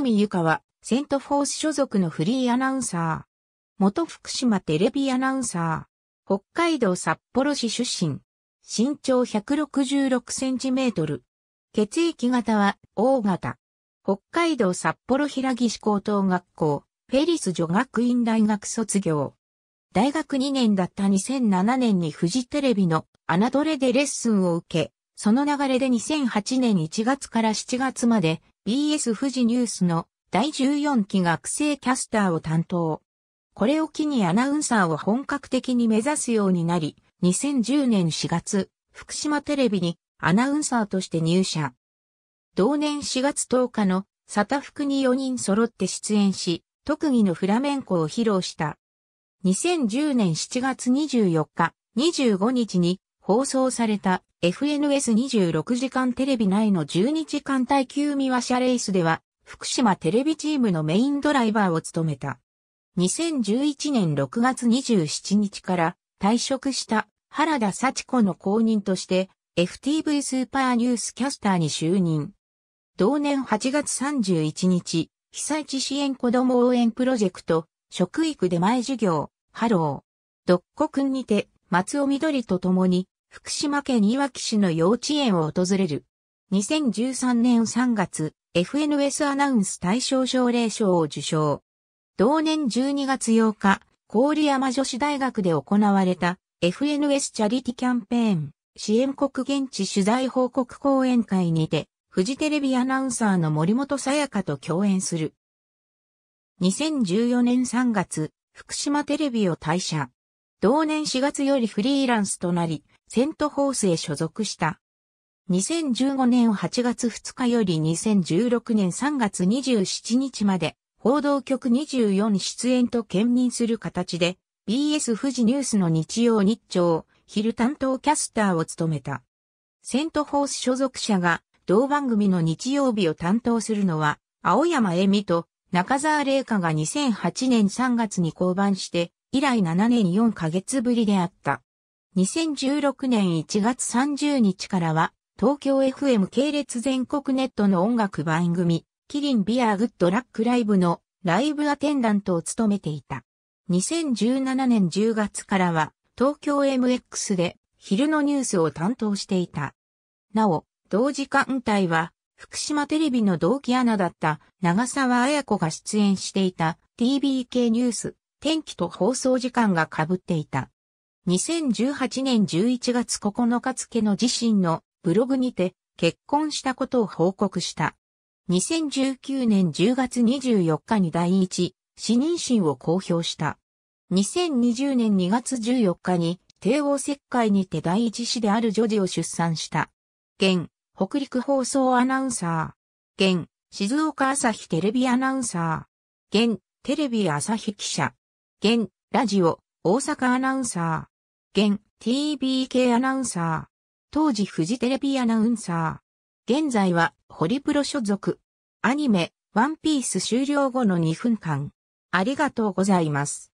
堤由香は、セントフォース所属のフリーアナウンサー。元福島テレビアナウンサー。北海道札幌市出身。身長166センチメートル。血液型は O 型。北海道札幌平岸高等学校、フェリス女学院大学卒業。大学2年だった2007年にフジテレビのアナドレでレッスンを受け、その流れで2008年1月から7月まで BS 富士ニュースの第14期学生キャスターを担当。これを機にアナウンサーを本格的に目指すようになり、2010年4月、福島テレビにアナウンサーとして入社。同年4月10日のサタクに4人揃って出演し、特技のフラメンコを披露した。2010年7月24日、25日に放送された FNS26 時間テレビ内の12時間耐久見和車レースでは、福島テレビチームのメインドライバーを務めた。2011年6月27日から退職した原田幸子の後任として FTV スーパーニュースキャスターに就任。同年8月31日、被災地支援子ども応援プロジェクト、食育出前授業、ハロー、ドッコくんにて、松尾緑と共に、福島県いわき市の幼稚園を訪れる。2013年3月、FNS アナウンス大賞奨励賞を受賞。同年12月8日、郡山女子大学で行われた FNS チャリティキャンペーン支援国現地取材報告講演会にて、フジテレビアナウンサーの森本さやかと共演する。2014年3月、福島テレビを退社。同年4月よりフリーランスとなり、セントホースへ所属した。2015年8月2日より2016年3月27日まで、報道局24出演と兼任する形で、BS 富士ニュースの日曜日朝、昼担当キャスターを務めた。セントホース所属者が、同番組の日曜日を担当するのは、青山恵美と中沢玲香が2008年3月に降板して、以来7年4ヶ月ぶりであった。2016年1月30日からは、東京 FM 系列全国ネットの音楽番組、キリンビアーグッドラックライブのライブアテンダントを務めていた。2017年10月からは、東京 MX で昼のニュースを担当していた。なお、同時間帯は、福島テレビの同期アナだった長沢彩子が出演していた TBK ニュース、天気と放送時間が被っていた。2018年11月9日付の自身のブログにて結婚したことを報告した。2019年10月24日に第一、死妊娠を公表した。2020年2月14日に帝王切開にて第一子である女児を出産した。現、北陸放送アナウンサー。現、静岡朝日テレビアナウンサー。現、テレビ朝日記者。現、ラジオ、大阪アナウンサー。現 TBK アナウンサー。当時フジテレビアナウンサー。現在はホリプロ所属。アニメ、ワンピース終了後の2分間。ありがとうございます。